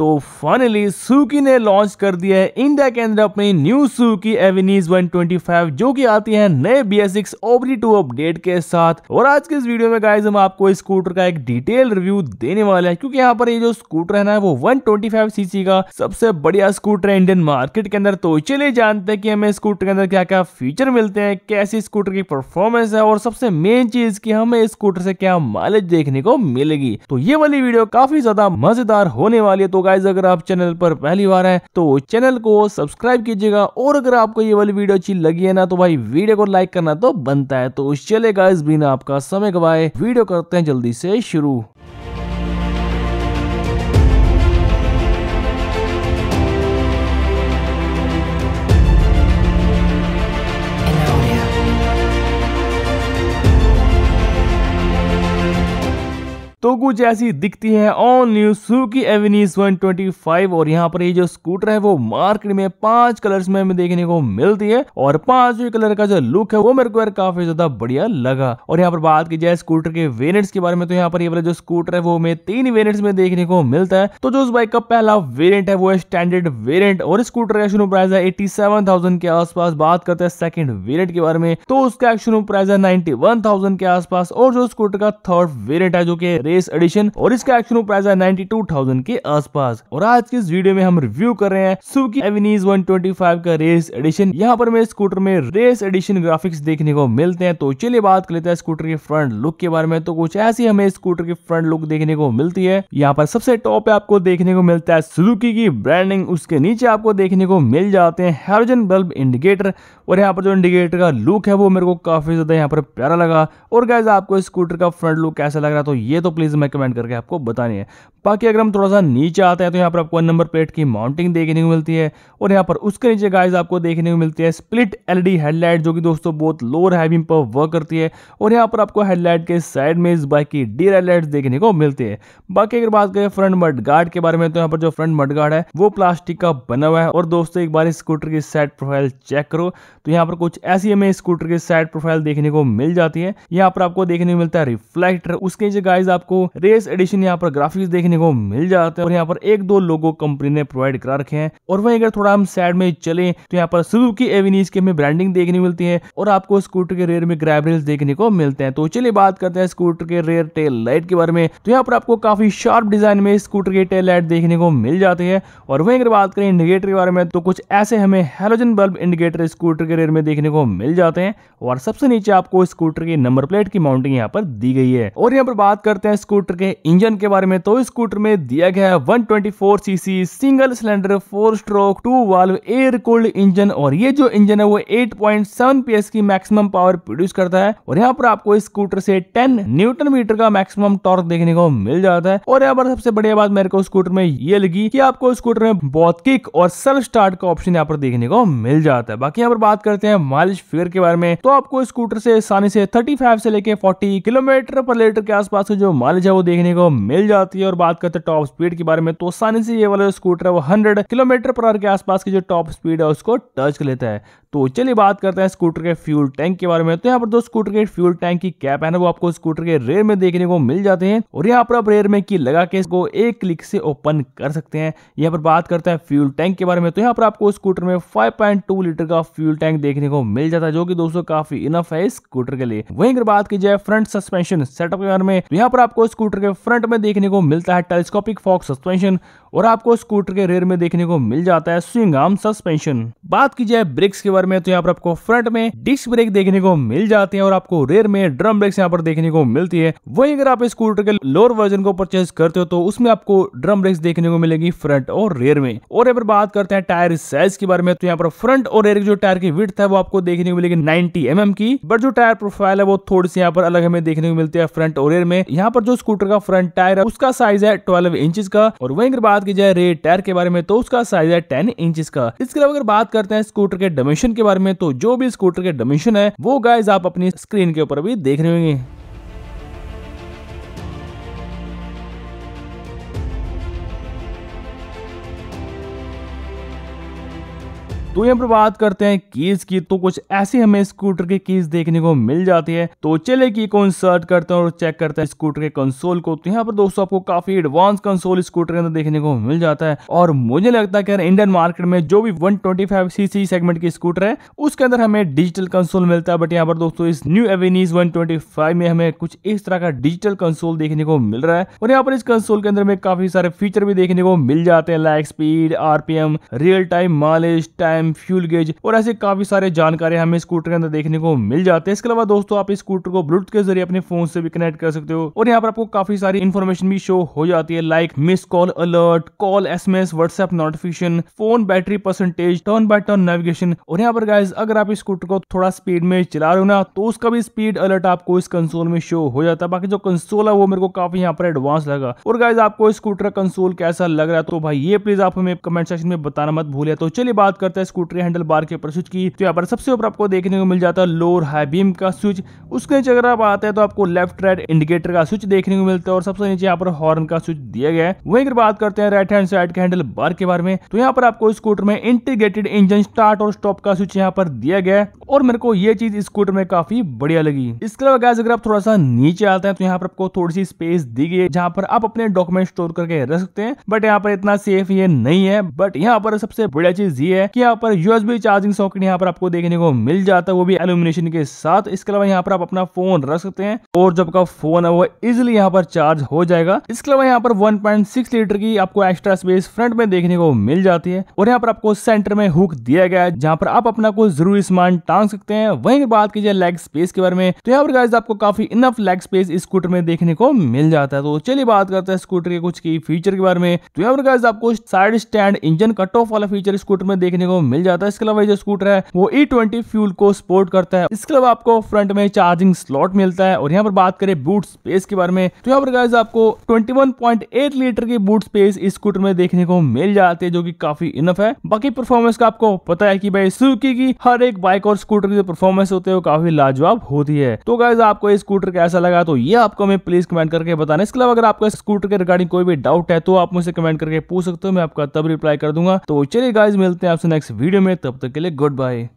तो फाइनली सुकी ने लॉन्च कर दिया है इंडिया के अंदर अपनी न्यू सुकी एवेनीज 125 जो कि आती है नए B S six OBD two update के साथ और आज के इस वीडियो में गाइज हम आपको इस स्कूटर का एक डिटेल रिव्यू देने वाले हैं क्योंकि यहाँ पर ये जो स्कूटर है ना वो 125 सीसी का सबसे बढ़िया स्कूटर है इंडियन मार्केट के अंदर तो चलिए जानते हैं कि हमें स्कूटर के अंदर क्या क्या फीचर मिलते हैं कैसी स्कूटर की परफॉर्मेंस है और सबसे मेन चीज की हमें स्कूटर से क्या माइलेज देखने को मिलेगी तो ये वाली वीडियो काफी ज्यादा मजेदार होने वाली है तो गाइज अगर आप चैनल पर पहली बार हैं तो चैनल को सब्सक्राइब कीजिएगा और अगर आपको ये वाली वीडियो अच्छी लगी है ना तो भाई वीडियो को लाइक करना तो बनता है तो चले गाइज बिना आपका समय गवाए वीडियो करते हैं जल्दी से शुरू तो कुछ ऐसी दिखती है ऑन न्यू सुकी एवेनिस 125 और यहाँ पर ये जो स्कूटर है वो मार्केट में पांच कलर्स में हमें देखने को मिलती है और पांच कलर का जो लुक है वो मेरे को यार काफी ज्यादा बढ़िया लगा और यहाँ पर बात की जाए स्कूटर के वेरियंट्स के बारे में तो यहाँ पर ये वाला जो स्कूटर है वो हमें तीन वेरियंट्स में देखने को मिलता है तो जो उस बाइक का पहला वेरियंट है वो है स्टैंडर्ड वेरियंट और स्कूटर का शुरू प्राइस है एट्टी के आसपास बात करते हैं सेकंड वेरियंट के बारे में तो उसका शुरू प्राइस है नाइन्टी के आसपास और जो स्कूटर का थर्ड वेरियंट है जो कि बेस एडिशन और इसका एक्शन प्राइस है नाइन्टी के आसपास और आज के इस वीडियो में हम रिव्यू कर रहे हैं Suzuki Avenis one twenty five का रेस एडिशन यहाँ पर मैं स्कूटर में रेस एडिशन ग्राफिक्स देखने को मिलते हैं तो चलिए बात कर लेते हैं स्कूटर के फ्रंट लुक के बारे में तो कुछ ऐसी हमें स्कूटर की फ्रंट लुक देखने को मिलती है यहाँ पर सबसे टॉप पे आपको देखने को मिलता है सुजुकी की ब्रांडिंग उसके नीचे आपको देखने को मिल जाते हैं हाइड्रोजन बल्ब इंडिकेटर और यहाँ पर जो इंडिकेटर का लुक है वो मेरे को काफी ज्यादा यहाँ पर प्यारा लगा और गैस आपको स्कूटर का फ्रंट लुक कैसा लग रहा तो ये तो प्लीज़ मैं कमेंट करके आपको बतानी है बाकी अगर हम थोड़ा सा नीचे आते हैं तो यहाँ पर आपको वन नंबर प्लेट की माउंटिंग देखने को मिलती है और यहाँ पर उसके नीचे गाइज आपको देखने को मिलती है स्प्लिट एलईडी हेडलाइट जो कि दोस्तों बहुत लोअर हैविंग पर वर्क करती है और यहाँ पर आपको हेडलाइट के साइड में इस बाइक की डी हेडलाइट देखने को मिलती है बाकी अगर बात करें फ्रंट मड गार्ड के बारे में तो यहाँ पर जो फ्रंट मड गार्ड है वो प्लास्टिक का बना हुआ है और दोस्तों एक बार स्कूटर की साइड प्रोफाइल चेक करो तो यहाँ पर कुछ ऐसी हमें स्कूटर की साइड प्रोफाइल देखने को मिल जाती है यहाँ पर आपको देखने को मिलता है रिफ्लेक्टर उसके नीचे गाइज आपको रेस एडिशन यहाँ पर ग्राफिक्स देखने देखने को मिल जाते हैं और यहाँ पर एक दो लोगो कंपनी ने प्रोवाइड करा रखे हैं और वहीं अगर थोड़ा हम साइड में चले तो यहाँ पर की एविनीज की हमें ब्रांडिंग देखने मिलती है और आपको स्कूटर के रेयर में ग्रैबरेल्स देखने को मिलते हैं तो चलिए बात करते हैं स्कूटर के रेयर टेल लाइट के बारे में तो यहाँ पर आपको काफी शार्प डिजाइन में स्कूटर के टेल लाइट देखने को मिल जाती है और वहीं अगर बात करें इंडिकेटर के बारे में तो कुछ ऐसे हमें हेलोजन बल्ब इंडिकेटर स्कूटर के रेयर में देखने को मिल जाते हैं और सबसे नीचे आपको स्कूटर की नंबर प्लेट की माउंटिंग यहाँ पर दी गई है और यहाँ पर बात करते हैं स्कूटर के इंजन के बारे में तो स्कूटर स्कूटर में दिया गया है 124 CC single cylinder four stroke two valve air cold engine और ये जो इंजन है वो 8.7 पॉइंट की मैक्सिमम पावर प्रोड्यूस करता है और यहाँ पर आपको इस स्कूटर से 10 न्यूटन मीटर का मैक्सिमम टॉर्क देखने को मिल जाता है और यहाँ पर सबसे बढ़िया बात मेरे को स्कूटर में ये लगी की आपको स्कूटर में बहुत किक और सेल्फ स्टार्ट का ऑप्शन यहाँ पर देखने को मिल जाता है बाकी यहाँ पर बात करते हैं माइलेज फिगर के बारे में तो आपको स्कूटर से आसानी से थर्टी से लेके फोर्टी किलोमीटर पर लीटर के आसपास जो माइलेज है वो देखने को मिल जाती है और बात बात करते हैं टॉप स्पीड के बारे में तो आसानी से ये वाला जो स्कूटर है वो हंड्रेड किलोमीटर पर आवर के आसपास की जो टॉप स्पीड है उसको टच कर लेता है तो चलिए बात करते हैं स्कूटर के फ्यूल टैंक के बारे में तो यहाँ पर दो स्कूटर के फ्यूल टैंक की कैप है ना वो आपको स्कूटर के रेयर में देखने को मिल जाते हैं और यहाँ पर आप रेयर में की लगा के इसको एक क्लिक से ओपन कर सकते हैं यहाँ पर बात करते हैं फ्यूल टैंक के बारे में तो यहाँ पर आपको स्कूटर में फाइव लीटर का फ्यूल टैंक देखने को मिल जाता है जो की दोस्तों काफी इनफ है स्कूटर के लिए वहीं अगर बात की जाए फ्रंट सस्पेंशन सेटअप के बारे में तो यहाँ पर आपको स्कूटर के फ्रंट में देखने को मिलता है टेलीस्कोपिक फॉक सस्पेंशन और आपको स्कूटर के रेयर में देखने को मिल जाता है स्विंग आर्म सस्पेंशन बात की जाए ब्रेक्स के कवर में तो यहाँ पर आपको फ्रंट में डिस्क ब्रेक देखने को मिल जाते हैं और आपको रेयर में ड्रम ब्रेक्स यहाँ पर देखने को मिलती है वही अगर आप स्कूटर के लोअर वर्जन को परचेज करते हो तो उसमें आपको ड्रम ब्रेक्स देखने को मिलेगी फ्रंट और रेयर में और यहाँ पर बात करते हैं टायर साइज के बारे में तो यहाँ पर फ्रंट और रेयर की जो टायर की विथ है वो आपको देखने को मिलेगी नाइनटी एम mm की बट जो टायर प्रोफाइल है वो थोड़ी सी यहाँ पर अलग हमें देखने को मिलती है फ्रंट और रेयर में यहाँ पर जो स्कूटर का फ्रंट टायर है उसका साइज है ट्वेल्व इंच का और वही अगर बात की जाए रेयर टायर के बारे में तो उसका साइज है टेन इंच का इसके अलावा अगर बात करते हैं स्कूटर के डोमेशन डायमेंशन के बारे में तो जो भी स्कूटर के डायमेंशन है वो गाइज आप अपनी स्क्रीन के ऊपर भी देख रहे होंगे तो यहाँ पर बात करते हैं कीज की तो कुछ ऐसे हमें स्कूटर के कीज देखने को मिल जाती है तो चले की को इंसर्ट करते हैं और चेक करते हैं स्कूटर के कंसोल को तो यहाँ पर दोस्तों आपको काफी एडवांस कंसोल स्कूटर के अंदर देखने को मिल जाता है और मुझे लगता है कि इंडियन मार्केट में जो भी वन सीसी सेगमेंट की स्कूटर है उसके अंदर हमें डिजिटल कंसोल मिलता है बट यहाँ पर दोस्तों इस न्यू एवेनीज वन में हमें कुछ इस तरह का डिजिटल कंसोल देखने को मिल रहा है और यहाँ पर इस कंसोल के अंदर में काफी सारे फीचर भी देखने को मिल जाते हैं like speed RPM real time mileage time fuel gauge और ऐसे काफी सारे जानकारी हमें स्कूटर के अंदर देखने को मिल जाते हैं इसके अलावा दोस्तों आप स्कूटर को ब्लूटूथ के जरिए अपने फोन से भी कनेक्ट कर सकते हो और यहाँ पर आपको काफी सारी इन्फॉर्मेशन भी शो हो जाती है like miss call alert call S M S WhatsApp notification phone battery percentage turn by turn navigation और यहाँ पर गाइज अगर आप स्कूटर को थोड़ा स्पीड में चला रहे हो ना तो उसका भी स्पीड अलर्ट आपको इस कंसोल में शो हो जाता है बाकी जो कंसोल है वो मेरे को काफी यहाँ पर एडवांस लगा और गाइज आपको स्कूटर कंसोल कैसा लग रहा है तो भाई ये प्लीज आप हमें कमेंट सेक्शन में बताना मत भूलिए तो चलिए बात करते हैं स्कूटरी हैंडल बार के ऊपर स्विच की तो यहाँ पर सबसे ऊपर आपको देखने को मिल जाता है लोअर हाई बीम का स्विच उसके नीचे अगर आप आते हैं तो आपको लेफ्ट राइट इंडिकेटर का स्विच देखने को मिलता है और सबसे नीचे यहाँ पर हॉर्न का स्विच दिया गया है वही अगर बात करते हैं राइट हैंड साइड के हैंडल बार के बारे में तो यहाँ पर आपको स्कूटर में इंटीग्रेटेड इंजन स्टार्ट और स्टॉप का स्विच यहाँ पर दिया गया है और मेरे को ये चीज स्कूटर में काफी बढ़िया लगी इसके अलावा गैस अगर आप थोड़ा सा नीचे आते हैं तो यहाँ पर आपको थोड़ी सी स्पेस दी गई है जहाँ पर आप अपने डॉक्यूमेंट स्टोर करके रख सकते हैं बट यहाँ पर इतना सेफ ये नहीं है बट यहाँ पर सबसे बढ़िया चीज ये है कि आप पर यूएसबी चार्जिंग सॉकेट यहाँ पर आपको देखने को मिल जाता है वो भी एल्यूमिनेशन के साथ इसके अलावा यहाँ पर आप अपना फोन रख सकते हैं और जब का फोन है वो इजिली यहाँ पर चार्ज हो जाएगा इसके अलावा यहाँ पर वन लीटर की आपको एक्स्ट्रा स्पेस फ्रंट में देखने को मिल जाती है और यहाँ पर आपको सेंटर में हुक दिया गया है जहाँ पर आप अपना कोई जरूरी सामान टांग सकते हैं वही बात कीजिए लेग स्पेस के बारे में तो यहाँ पर गाइज आपको काफी इनफ लेग स्पेस स्कूटर में देखने को मिल जाता है तो चलिए बात करते हैं स्कूटर के कुछ की फीचर के बारे में तो यहाँ पर गाइज आपको side stand engine cut off वाला फीचर स्कूटर में देखने को मिल जाता है इसके अलावा जो स्कूटर है वो ई ट्वेंटी फ्यूल को सपोर्ट करता है इसके अलावा आपको फ्रंट में चार्जिंग स्लॉट मिलता है और यहाँ पर बात करें बूट स्पेस के बारे में तो यहाँ पर गाइज आपको ट्वेंटी लीटर की बूट स्पेस इस स्कूटर में देखने को मिल जाती है जो की काफी इनफ है बाकी परफॉर्मेंस का आपको पता है की भाई सुकी की हर एक बाइक और स्कूटर की परफॉर्मेंस होते हुए काफी लाजवाब होती है तो गाइज आपको इस स्कूटर कैसा लगा तो ये आपको हमें प्लीज कमेंट करके बताना इसके अलावा अगर आपको स्कूटर के रिगार्डिंग कोई भी डाउट है तो आप मुझसे कमेंट करके पूछ सकते हो मैं आपका तब रिप्लाई कर दूंगा तो चलिए गाइज मिलते हैं आपसे नेक्स्ट वीडियो में तब तक के लिए गुड बाय